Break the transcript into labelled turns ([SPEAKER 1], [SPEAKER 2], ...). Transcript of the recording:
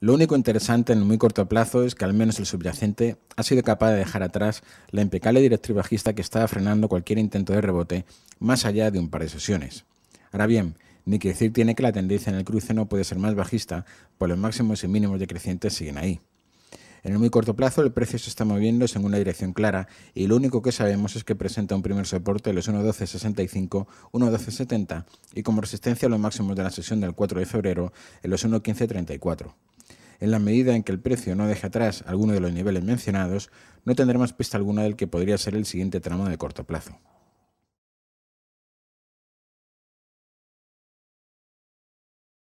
[SPEAKER 1] Lo único interesante en el muy corto plazo es que al menos el subyacente ha sido capaz de dejar atrás la impecable directriz bajista que estaba frenando cualquier intento de rebote más allá de un par de sesiones. Ahora bien, ni que decir tiene que la tendencia en el cruce no puede ser más bajista, pues los máximos y mínimos decrecientes siguen ahí. En el muy corto plazo el precio se está moviendo en una dirección clara y lo único que sabemos es que presenta un primer soporte en los 1.1265, 1.1270 y como resistencia a los máximos de la sesión del 4 de febrero en los 1.1534 en la medida en que el precio no deje atrás alguno de los niveles mencionados, no tendremos pista alguna del que podría ser el siguiente tramo de corto plazo.